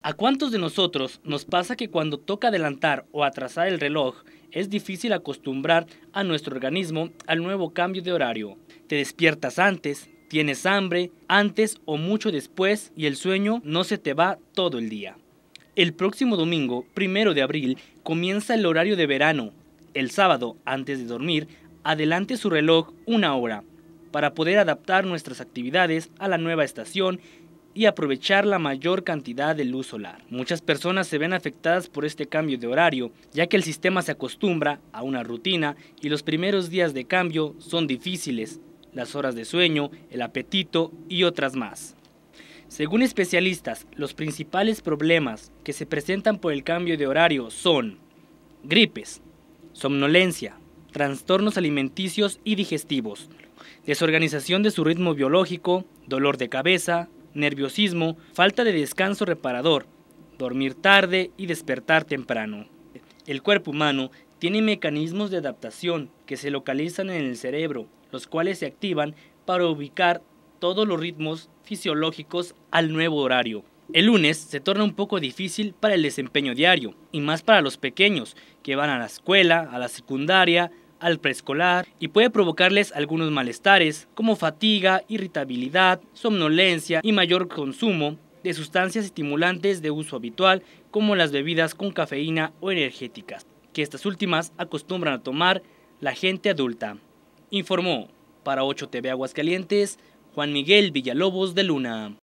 ¿A cuántos de nosotros nos pasa que cuando toca adelantar o atrasar el reloj es difícil acostumbrar a nuestro organismo al nuevo cambio de horario? Te despiertas antes, tienes hambre, antes o mucho después y el sueño no se te va todo el día. El próximo domingo, primero de abril, comienza el horario de verano. El sábado, antes de dormir, adelante su reloj una hora para poder adaptar nuestras actividades a la nueva estación y aprovechar la mayor cantidad de luz solar. Muchas personas se ven afectadas por este cambio de horario, ya que el sistema se acostumbra a una rutina y los primeros días de cambio son difíciles, las horas de sueño, el apetito y otras más. Según especialistas, los principales problemas que se presentan por el cambio de horario son gripes, somnolencia, trastornos alimenticios y digestivos, desorganización de su ritmo biológico, dolor de cabeza, nerviosismo, falta de descanso reparador, dormir tarde y despertar temprano. El cuerpo humano tiene mecanismos de adaptación que se localizan en el cerebro, los cuales se activan para ubicar todos los ritmos fisiológicos al nuevo horario. El lunes se torna un poco difícil para el desempeño diario, y más para los pequeños, que van a la escuela, a la secundaria, al preescolar y puede provocarles algunos malestares como fatiga, irritabilidad, somnolencia y mayor consumo de sustancias estimulantes de uso habitual como las bebidas con cafeína o energéticas, que estas últimas acostumbran a tomar la gente adulta. Informó para 8 TV Aguascalientes Juan Miguel Villalobos de Luna.